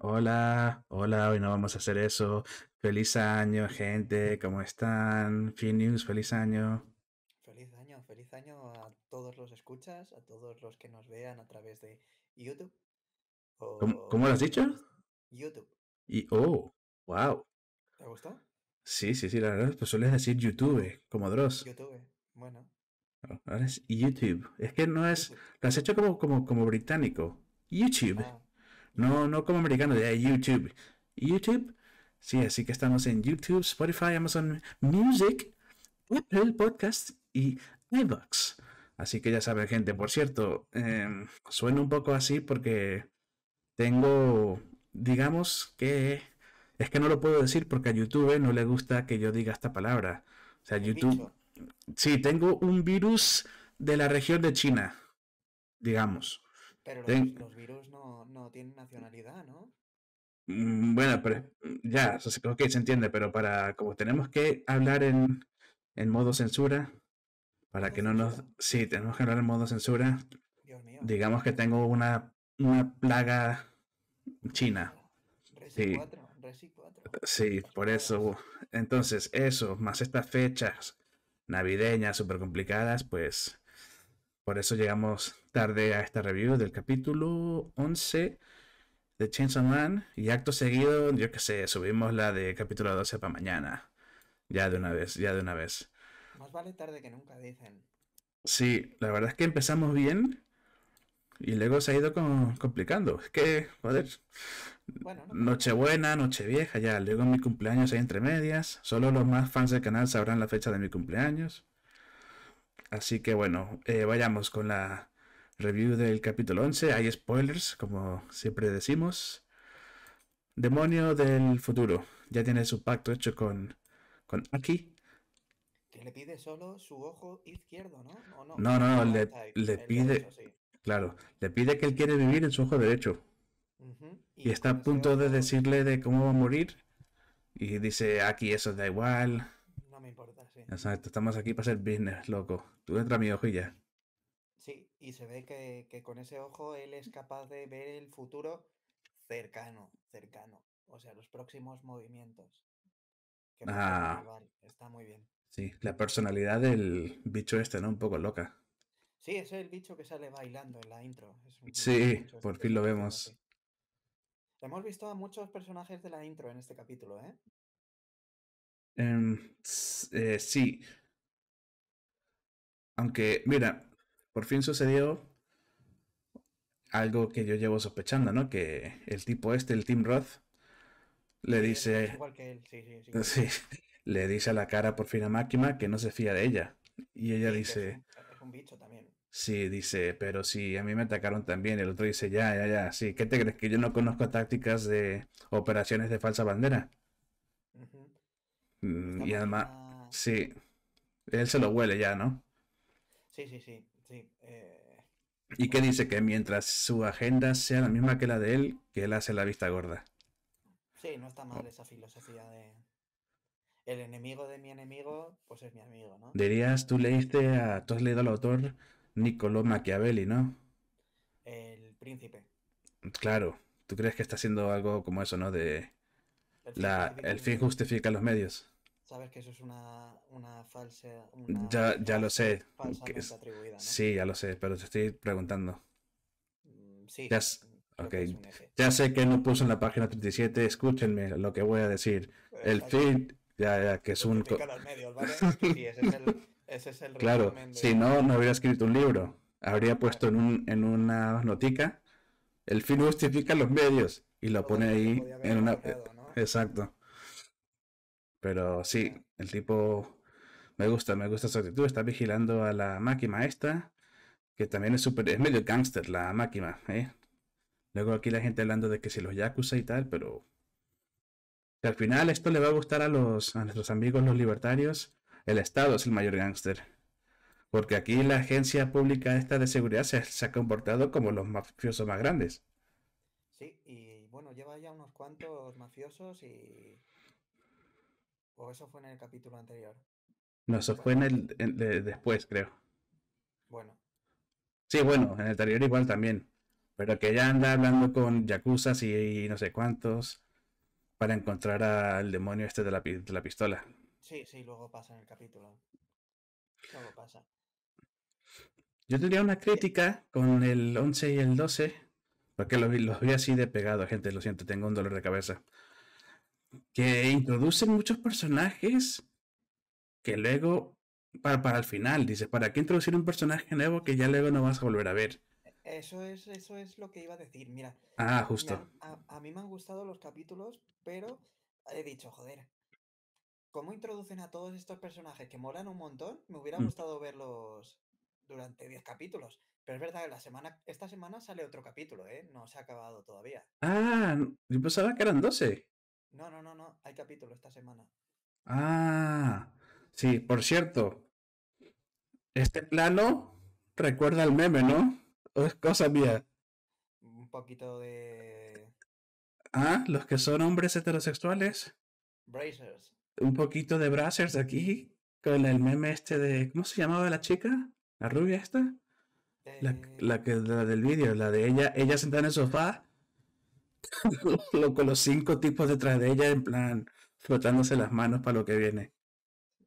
Hola, hola, hoy no vamos a hacer eso. Feliz año, gente, ¿cómo están? Fin feliz año. Feliz año, feliz año a todos los escuchas, a todos los que nos vean a través de YouTube. ¿Cómo, lo has dicho? YouTube. Y, oh, wow. ¿Te gustó? Sí, sí, sí, la verdad, pues sueles decir YouTube, como Dross. YouTube, bueno. Oh, ahora es YouTube. Es que no es. Lo has hecho como, como, como británico. YouTube. Ah. No, no como americano, de YouTube. YouTube. Sí, así que estamos en YouTube, Spotify, Amazon Music, Apple Podcasts y iBox. Así que ya saben, gente. Por cierto, em, suena un poco así porque tengo, digamos que es que no lo puedo decir porque a YouTube no le gusta que yo diga esta palabra. O sea, YouTube. Sí, tengo un virus de la región de China, digamos. Pero los, virus no, tienen nacionalidad, ¿no? Mm, bueno, pero mm, ya, ok, se entiende, pero para como tenemos que hablar en, en modo censura, para que no nos... Sí, tenemos que hablar en modo censura. Dios mío. Digamos que tengo una, una plaga china. sí. Sí, por eso. Entonces, eso, más estas fechas navideñas súper complicadas, pues por eso llegamos tarde a esta review del capítulo 11 de Chainsaw Man. Y acto seguido, yo qué sé, subimos la de capítulo 12 para mañana. Ya de una vez, ya de una vez. Más vale tarde que nunca, dicen. Sí, la verdad es que empezamos bien y luego se ha ido complicando. Es que, joder, Noche buena, Nochebuena, Nochevieja, ya, luego mi cumpleaños hay entre medias. Solo los más fans del canal sabrán la fecha de mi cumpleaños. Así que bueno, eh, vayamos con la review del capítulo 11. Hay spoilers, como siempre decimos. Demonio del futuro. Ya tiene su pacto hecho con, con Aki. Que le pide solo su ojo izquierdo, ¿no? no? No, no, ah, le, pide... Claro, le pide que él quiere vivir en su ojo derecho. y, y, está a punto de decirle de cómo va a morir. Y dice, Aki, eso da igual me importa, sí. Exacto, estamos aquí para hacer business, loco. Tú entra a mi ya Sí, y se ve que, con ese ojo él es capaz de ver el futuro cercano, cercano. O sea, los próximos movimientos. ah, está muy bien. Sí, la personalidad del bicho este, ¿no? Un poco loca. Sí, es el bicho que sale bailando en la intro. sí, por fin lo vemos. Hemos visto a muchos personajes de la intro en este capítulo, ¿eh? Em, eh, sí. Aunque, mira, por fin sucedió algo que yo llevo sospechando, ¿no? Que el tipo este, el Tim Roth, le dice... Igual que él. Sí, sí, sí. le dice a la cara por fin a Máquina que no se fía de ella. Y ella dice... Sí, dice, pero sí, a mí me atacaron también. El otro dice, ya, ya, ya, sí. ¿Qué te crees? ¿Que yo no conozco tácticas de operaciones de falsa bandera? Mm, y además, sí, él se lo huele ya, ¿no? Sí, sí, sí, eh. Y qué dice que mientras su agenda sea la misma que la de él, que él hace la vista gorda. Sí, no está mal oh. esa filosofía de... El enemigo de mi enemigo, pues es mi amigo, ¿no? Dirías, tú leíste a... Tú has leído al autor Niccolò Machiavelli, ¿no? El príncipe. Claro. ¿Tú crees que está haciendo algo como eso, no? De... la, el fin justifica los medios. Sabes que eso es una, una falsa. ya, lo sé. Sí, ya lo sé, pero te estoy preguntando. Mm, sí. Ya, ya sé que no puso en la página 37, escúchenme lo que voy a decir. El feed, ya, que es un. Medios, ¿vale? sí, ese es el, ese claro, si no, no hubiera escrito un libro. Habría puesto en, un, en una notica. El fin justifica los medios y lo pone ahí en una. Exacto. Pero sí, el tipo me gusta, me gusta su actitud. Está vigilando a la máquina esta, que también es súper, es medio gángster la máquina, ¿eh? Luego aquí la gente hablando de que si los Yakuza y tal, pero al final esto le va a gustar a los a nuestros amigos los libertarios. El Estado es el mayor gángster. Porque aquí la agencia pública esta de seguridad se ha comportado como los mafiosos más grandes. Sí, y bueno, lleva ya unos cuantos mafiosos y o eso fue en el capítulo anterior. No, eso fue en el después, creo. Bueno. Sí, bueno, en el anterior igual también. Pero que ya anda hablando con Yakuza y, no sé cuántos para encontrar al demonio este de la, pistola. Sí, sí, luego pasa en el capítulo. Luego pasa. Yo tendría una crítica con el 11 y el 12, porque los, los vi así de pegado, gente, lo siento, tengo un dolor de cabeza que introducen muchos personajes que luego, para, el final, dice ¿para qué introducir un personaje nuevo que ya luego no vas a volver a ver? E-, eso es, eso es lo que iba a decir, mira. Ah, justo. a, mí me han gustado los capítulos, pero he dicho, joder, ¿cómo introducen a todos estos personajes que molan un montón? Me hubiera mm. gustado verlos durante 10 capítulos. Pero es verdad, la semana, esta semana sale otro capítulo, ¿eh? No se ha acabado todavía. Ah, yo pensaba que eran 12. No, no, no, no. Hay capítulo esta semana. Ah, sí, por cierto. Este plano recuerda al meme, ¿no? es cosa mía? Un poquito de. Ah, los que son hombres heterosexuales. Brazers. Un poquito de Brazers aquí. Con el meme este de. ¿Cómo se llamaba la chica? ¿La rubia esta? La, eh, que, la del vídeo, la de ella, ella sentada en el sofá con los cinco tipos detrás de ella, en plan, frotándose las manos para lo que viene.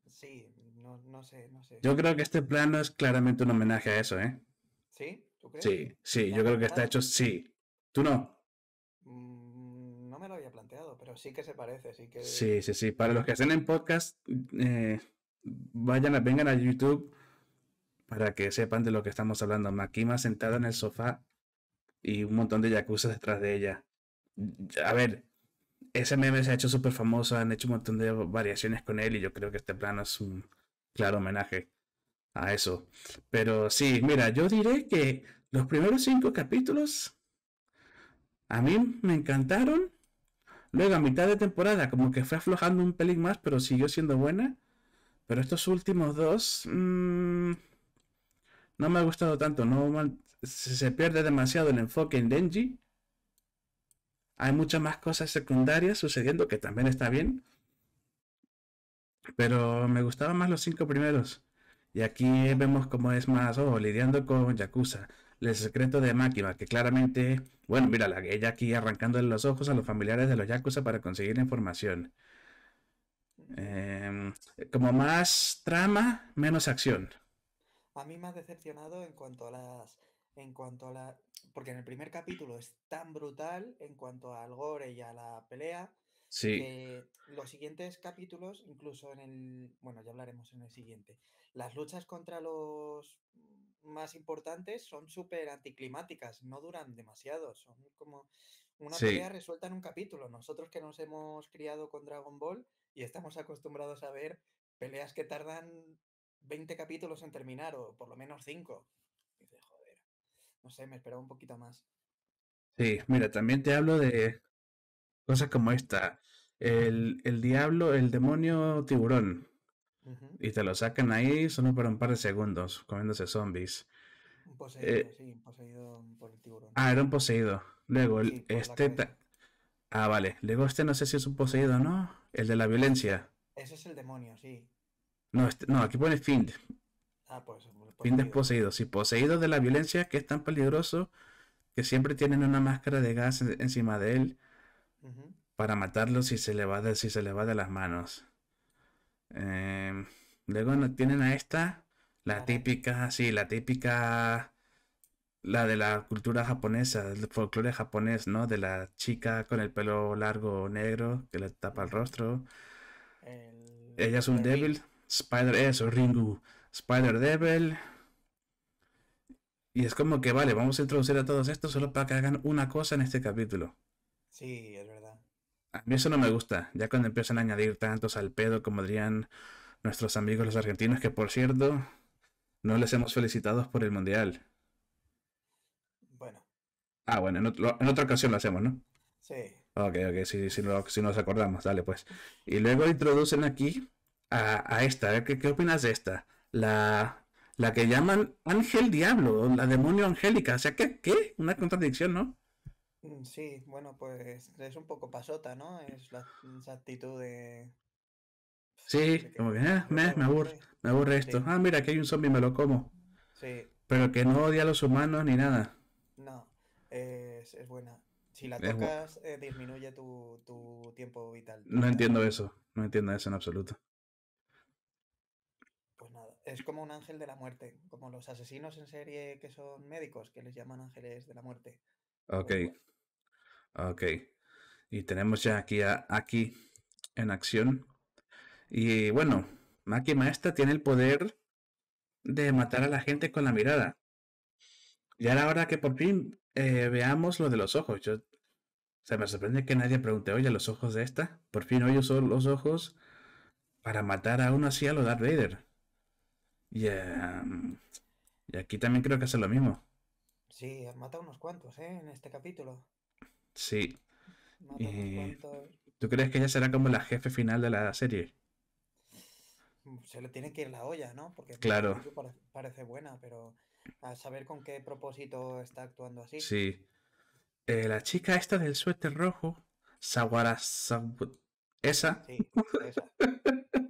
Sí, no, sé, no sé. Yo creo que este plano es claramente un homenaje a eso, ¿eh? ¿Sí? Sí, yo creo que está hecho, sí. ¿Tú no? Mm, no me lo había planteado, pero sí que se parece, sí que... Sí, sí, sí. Para los que hacen en podcast, eh, vayan a, vengan a YouTube para que sepan de lo que estamos hablando. Makima sentada en el sofá y un montón de yakuza detrás de ella a ver, ese meme se ha hecho súper famoso, han hecho un montón de variaciones con él y yo creo que este plano es un claro homenaje a eso. Pero sí, mira, yo diré que los primeros cinco capítulos a mí me encantaron. Luego a mitad de temporada como que fue aflojando un pelín más, pero siguió siendo buena. Pero estos últimos dos mm, no me ha gustado tanto, no se pierde demasiado el enfoque en Denji hay muchas más cosas secundarias sucediendo que también está bien. Pero me gustaban más los cinco primeros. Y aquí vemos cómo es más, oh, lidiando con Yakuza. El secreto de Máquina, que claramente, bueno, mira, la ella aquí arrancándole los ojos a los familiares de los Yakuza para conseguir información. Em, como más trama, menos acción. A mí me ha decepcionado en cuanto a las. En cuanto a la porque en el primer capítulo es tan brutal en cuanto al gore y a la pelea. Que los siguientes capítulos, incluso en el. Bueno, ya hablaremos en el siguiente. Las luchas contra los más importantes son súper anticlimáticas, no duran demasiado. Son como una pelea resuelta en un capítulo. Nosotros que nos hemos criado con Dragon Ball y estamos acostumbrados a ver peleas que tardan 20 capítulos en terminar, o por lo menos 5 no sé, me esperaba un poquito más. Sí, mira, también te hablo de cosas como esta. El, el diablo, el demonio tiburón. Y te lo sacan ahí solo para un par de segundos, comiéndose zombies. Un poseído, eh, poseído por el tiburón. Ah, era un poseído. Luego, este... Ah, vale. Luego este no sé si es un poseído o no. El de la violencia. Ese es el demonio, sí. No, este, no aquí pone find Ah, pues Bien desposeídos, y poseídos de la violencia que es tan peligroso que siempre tienen una máscara de gas encima de él para matarlo si se le va de, si se le va de las manos. Em, luego luego tienen a esta, la típica, sí, la típica, la de la cultura japonesa, el folclore japonés, ¿no? De la chica con el pelo largo negro que le tapa el rostro. Ella es un débil devil. Spider, eso, Ringu. Spider Devil, y es como que, vale, vamos a introducir a todos estos solo para que hagan una cosa en este capítulo. Sí, es verdad. A mí eso no me gusta, ya cuando empiezan a añadir tantos al pedo como dirían nuestros amigos los argentinos, que por cierto, no les hemos felicitado por el Mundial. Bueno. Ah, bueno, en, otra ocasión lo hacemos, ¿no? Sí. Ok, ok, si, nos acordamos, dale pues. Y luego introducen aquí a, a esta, ¿qué, ¿qué, opinas de esta? La la que llaman Ángel Diablo, la demonio angélica. O sea, ¿qué? ¿Qué? Una contradicción, ¿no? Mm, sí, bueno, pues es un poco pasota, ¿no? Es la, actitud de. Sí, como que ah, me, me, aburre, me aburre esto. Ah, mira, aquí hay un zombie, me lo como. Sí. Pero que no odia a los humanos ni nada. No, es, buena. Si la tocas, eh, disminuye tu tiempo vital. No entiendo eso, no entiendo eso en absoluto es como un ángel de la muerte, como los asesinos en serie que son médicos, que les llaman ángeles de la muerte. Ok, ok. Y tenemos ya aquí a en acción. Y bueno, Maki Maestra tiene el poder de matar a la gente con la mirada. Y ahora hora que por fin eh, veamos lo de los ojos. Yo, se me sorprende que nadie pregunte, oye, los ojos de esta. Por fin hoy usó los ojos para matar a uno así a lo Darth Vader. Em, y, aquí también creo que hace lo mismo. Sí, han matado unos cuantos, ¿eh? En este capítulo. Sí. ¿Tú crees que ella será como la jefe final de la serie? Se le tiene que ir la olla, ¿no? Porque claro. parece buena, pero a saber con qué propósito está actuando así. Sí. Eh, la chica esta del suéter rojo, Sawara Esa. esa.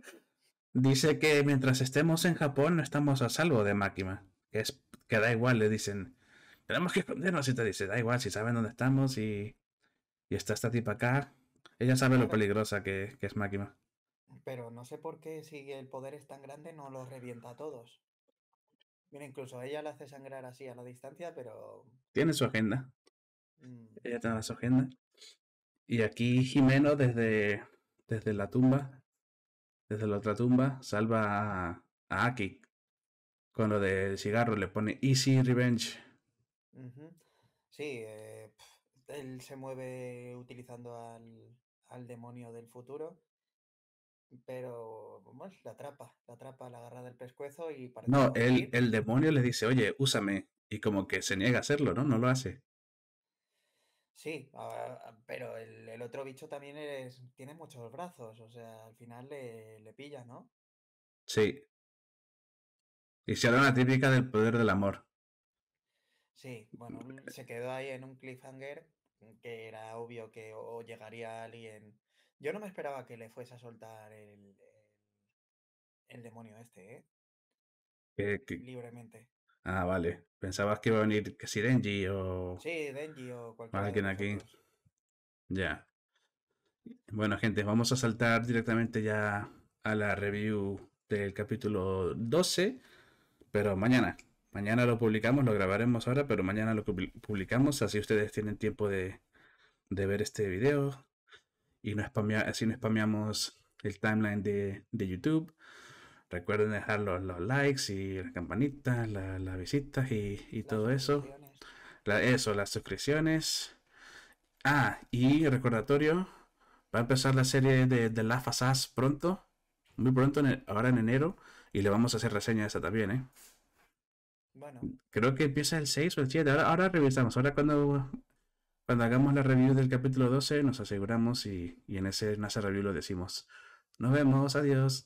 Dice que mientras estemos en Japón no estamos a salvo de Makima. Que, es, que da igual, le dicen. Tenemos que escondernos y te dice, da igual si saben dónde estamos y, está esta tipa acá. Ella sabe lo peligrosa que, es Máquina. Pero no sé por qué si el poder es tan grande no lo revienta a todos. Mira, incluso ella la hace sangrar así a la distancia, pero... Tiene su agenda. Mm. Ella tiene su agenda. Y aquí Jimeno desde, desde la tumba desde la otra tumba, salva a, Aki. Con lo del cigarro le pone Easy Revenge. Sí, eh, él se mueve utilizando al, al demonio del futuro pero vamos, la atrapa, la atrapa, la agarra del pescuezo y parece... No, el, el, demonio le dice, oye, úsame, y como que se niega a hacerlo, ¿no? No lo hace. Sí, pero el, otro bicho también es, tiene muchos brazos, o sea, al final le, le pilla, ¿no? Sí. Y se una típica del poder del amor. Sí, bueno, mm, eh. se quedó ahí en un cliffhanger mm, que era obvio que o llegaría alguien. Yo no me esperaba que le fuese a soltar el, demonio este, ¿eh? eh Libremente. Ah, vale. Pensabas que iba a venir que si Denji o. Sí, Denji o cualquier. alguien aquí. Ya. Bueno, gente, vamos a saltar directamente ya a la review del capítulo 12, pero mañana. Mañana lo publicamos, lo grabaremos ahora, pero mañana lo publicamos, así ustedes tienen tiempo de, de ver este video y no así no spameamos el timeline de, de YouTube. Recuerden dejar los, likes y las campanitas, las visitas y, todo eso. La, eso, las suscripciones. Ah, y recordatorio, va a empezar la serie de, La Fasas pronto, muy pronto, ahora en enero, y le vamos a hacer reseña de esa también, ¿eh? Creo que empieza el 6 o el 7, ahora, revisamos, ahora cuando, cuando hagamos la review del capítulo 12 nos aseguramos y, en, ese, NASA review lo decimos. Nos vemos, adiós.